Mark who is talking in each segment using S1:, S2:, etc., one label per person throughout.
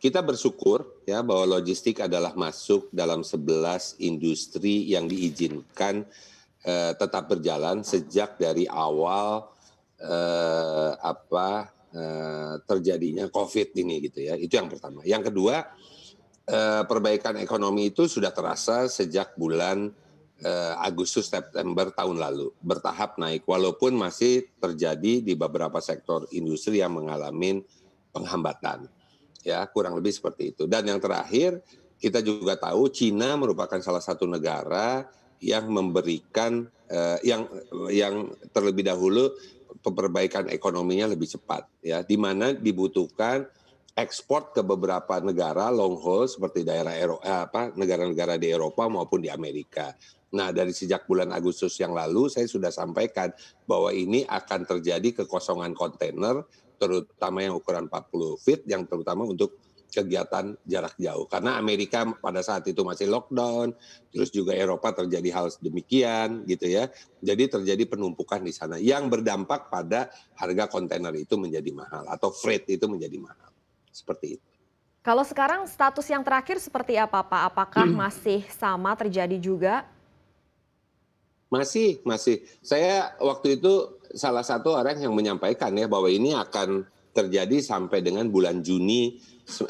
S1: kita bersyukur ya bahwa logistik adalah masuk dalam 11 industri yang diizinkan eh, tetap berjalan sejak dari awal eh, apa eh, terjadinya COVID ini gitu ya. Itu yang pertama. Yang kedua eh, perbaikan ekonomi itu sudah terasa sejak bulan eh, Agustus September tahun lalu bertahap naik walaupun masih terjadi di beberapa sektor industri yang mengalami penghambatan ya kurang lebih seperti itu. Dan yang terakhir kita juga tahu Cina merupakan salah satu negara yang memberikan eh, yang yang terlebih dahulu perbaikan ekonominya lebih cepat ya di mana dibutuhkan ekspor ke beberapa negara long haul seperti daerah Eropa, eh, apa negara-negara di Eropa maupun di Amerika. Nah, dari sejak bulan Agustus yang lalu saya sudah sampaikan bahwa ini akan terjadi kekosongan kontainer terutama yang ukuran 40 feet yang terutama untuk kegiatan jarak jauh karena Amerika pada saat itu masih lockdown terus juga Eropa terjadi hal demikian gitu ya jadi terjadi penumpukan di sana yang berdampak pada harga kontainer itu menjadi mahal atau freight itu menjadi mahal seperti itu.
S2: Kalau sekarang status yang terakhir seperti apa Pak? Apakah hmm. masih sama terjadi juga?
S1: Masih, masih. Saya waktu itu salah satu orang yang menyampaikan ya bahwa ini akan terjadi sampai dengan bulan Juni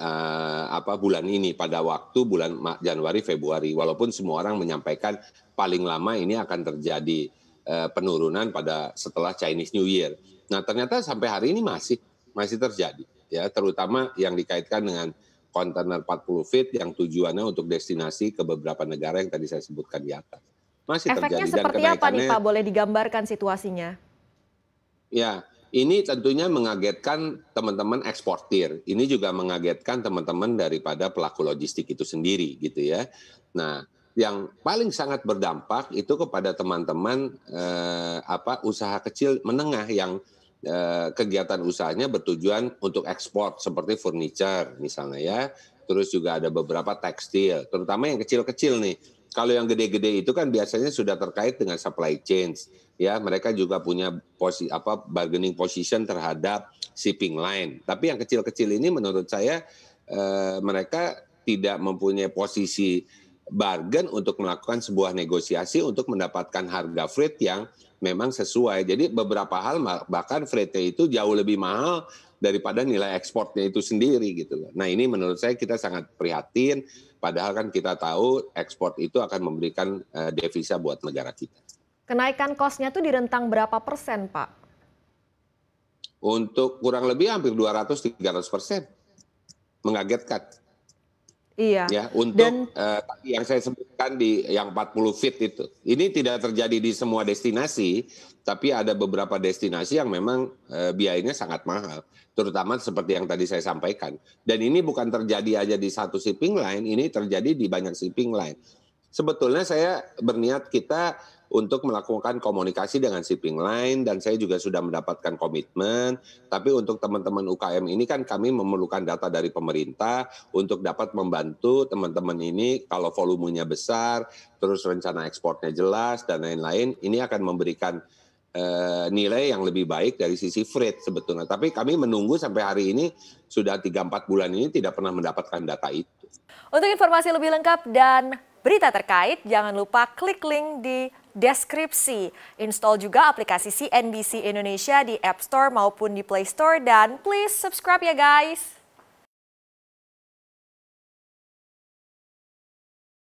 S1: uh, apa bulan ini pada waktu bulan Januari Februari walaupun semua orang menyampaikan paling lama ini akan terjadi uh, penurunan pada setelah Chinese New Year. Nah, ternyata sampai hari ini masih masih terjadi ya terutama yang dikaitkan dengan kontainer 40 feet yang tujuannya untuk destinasi ke beberapa negara yang tadi saya sebutkan di atas. Masih Efeknya terjadi dan seperti apa nih Pak?
S2: Boleh digambarkan situasinya?
S1: Ya, ini tentunya mengagetkan teman-teman eksportir. Ini juga mengagetkan teman-teman daripada pelaku logistik itu sendiri gitu ya. Nah, yang paling sangat berdampak itu kepada teman-teman eh, apa usaha kecil menengah yang Eh, kegiatan usahanya bertujuan untuk ekspor seperti furniture misalnya ya. Terus juga ada beberapa tekstil, terutama yang kecil-kecil nih. Kalau yang gede-gede itu kan biasanya sudah terkait dengan supply chain. ya. Mereka juga punya posi, apa bargaining position terhadap shipping line. Tapi yang kecil-kecil ini menurut saya eh, mereka tidak mempunyai posisi bargain untuk melakukan sebuah negosiasi untuk mendapatkan harga freight yang memang sesuai. Jadi beberapa hal bahkan freightnya itu jauh lebih mahal daripada nilai ekspornya itu sendiri gitu loh. Nah ini menurut saya kita sangat prihatin. Padahal kan kita tahu ekspor itu akan memberikan uh, devisa buat negara kita.
S2: Kenaikan kosnya tuh di rentang berapa persen Pak?
S1: Untuk kurang lebih hampir 200-300 persen. Mengagetkan. Iya. Ya, untuk Dan, uh, yang saya sebutkan di yang 40 feet itu. Ini tidak terjadi di semua destinasi, tapi ada beberapa destinasi yang memang uh, biayanya sangat mahal, terutama seperti yang tadi saya sampaikan. Dan ini bukan terjadi aja di satu shipping line, ini terjadi di banyak shipping line sebetulnya saya berniat kita untuk melakukan komunikasi dengan shipping line dan saya juga sudah mendapatkan komitmen. Tapi untuk teman-teman UKM ini kan kami memerlukan data dari pemerintah untuk dapat membantu teman-teman ini kalau volumenya besar, terus rencana ekspornya jelas dan lain-lain, ini akan memberikan uh, nilai yang lebih baik dari sisi freight sebetulnya. Tapi kami menunggu sampai hari ini sudah 3-4 bulan ini tidak pernah mendapatkan data itu.
S2: Untuk informasi lebih lengkap dan berita terkait, jangan lupa klik link di deskripsi. Install juga aplikasi CNBC Indonesia di App Store maupun di Play Store dan please subscribe ya guys.